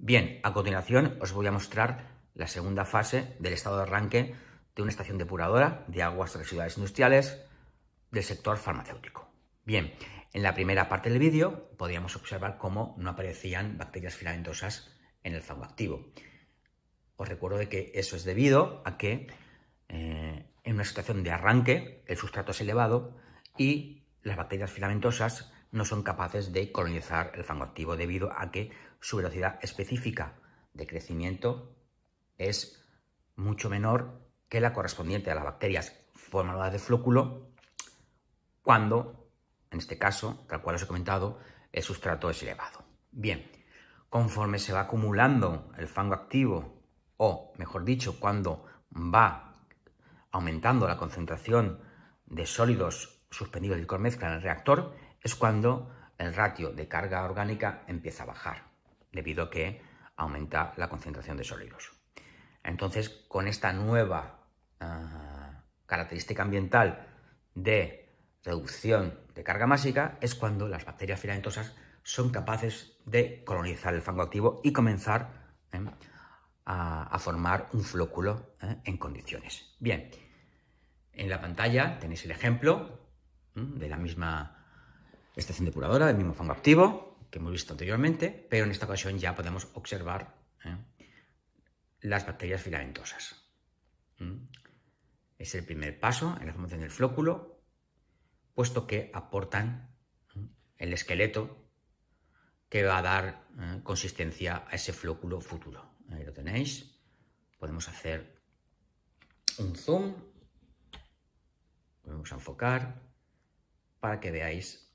Bien, a continuación os voy a mostrar la segunda fase del estado de arranque de una estación depuradora de aguas residuales industriales del sector farmacéutico. Bien, en la primera parte del vídeo podíamos observar cómo no aparecían bacterias filamentosas en el fango activo. Os recuerdo de que eso es debido a que eh, en una situación de arranque el sustrato es elevado y las bacterias filamentosas no son capaces de colonizar el fango activo debido a que su velocidad específica de crecimiento es mucho menor que la correspondiente a las bacterias formadoras de flóculo cuando, en este caso, tal cual os he comentado, el sustrato es elevado. Bien, conforme se va acumulando el fango activo, o mejor dicho, cuando va aumentando la concentración de sólidos suspendidos de mezcla en el reactor, es cuando el ratio de carga orgánica empieza a bajar, debido a que aumenta la concentración de sólidos. Entonces, con esta nueva ah, característica ambiental de reducción de carga másica, es cuando las bacterias filamentosas son capaces de colonizar el fango activo y comenzar ¿eh? a, formar un flóculo ¿eh? en condiciones. Bien, en la pantalla tenéis el ejemplo ¿eh? de la misma estación depuradora del mismo fango activo que hemos visto anteriormente, pero en esta ocasión ya podemos observar ¿eh? las bacterias filamentosas. Es el primer paso en la formación del flóculo, puesto que aportan el esqueleto que va a dar ¿eh? consistencia a ese flóculo futuro. Ahí lo tenéis. Podemos hacer un zoom. podemos a enfocar para que veáis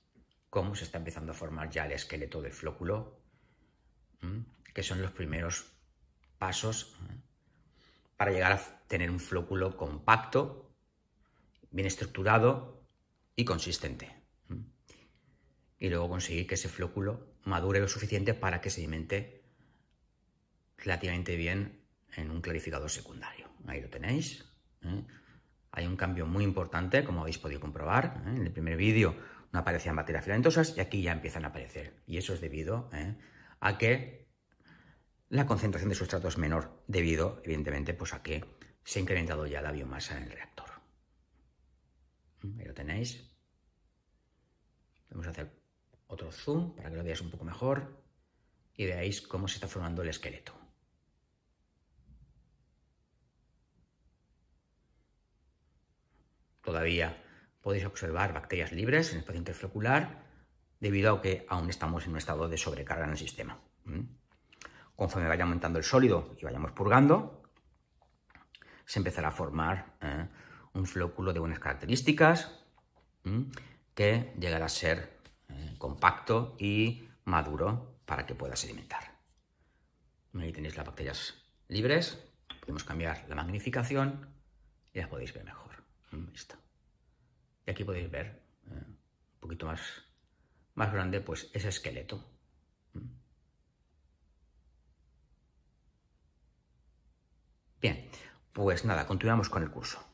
cómo se está empezando a formar ya el esqueleto del flóculo, que son los primeros pasos para llegar a tener un flóculo compacto, bien estructurado y consistente. Y luego conseguir que ese flóculo madure lo suficiente para que se alimente relativamente bien en un clarificador secundario. Ahí lo tenéis. Hay un cambio muy importante, como habéis podido comprobar. En el primer vídeo no aparecían bacterias filamentosas y aquí ya empiezan a aparecer. Y eso es debido ¿eh? a que la concentración de sustrato es menor, debido, evidentemente, pues a que se ha incrementado ya la biomasa en el reactor. ¿Mm? Ahí lo tenéis. Vamos a hacer otro zoom para que lo veáis un poco mejor y veáis cómo se está formando el esqueleto. Todavía podéis observar bacterias libres en el espacio flocular debido a que aún estamos en un estado de sobrecarga en el sistema. Conforme vaya aumentando el sólido y vayamos purgando, se empezará a formar ¿eh? un flóculo de buenas características que llegará a ser ¿eh? compacto y maduro para que pueda sedimentar. Ahí tenéis las bacterias libres, podemos cambiar la magnificación y las podéis ver mejor. Listo. Y aquí podéis ver, eh, un poquito más, más grande, pues ese esqueleto. Bien, pues nada, continuamos con el curso.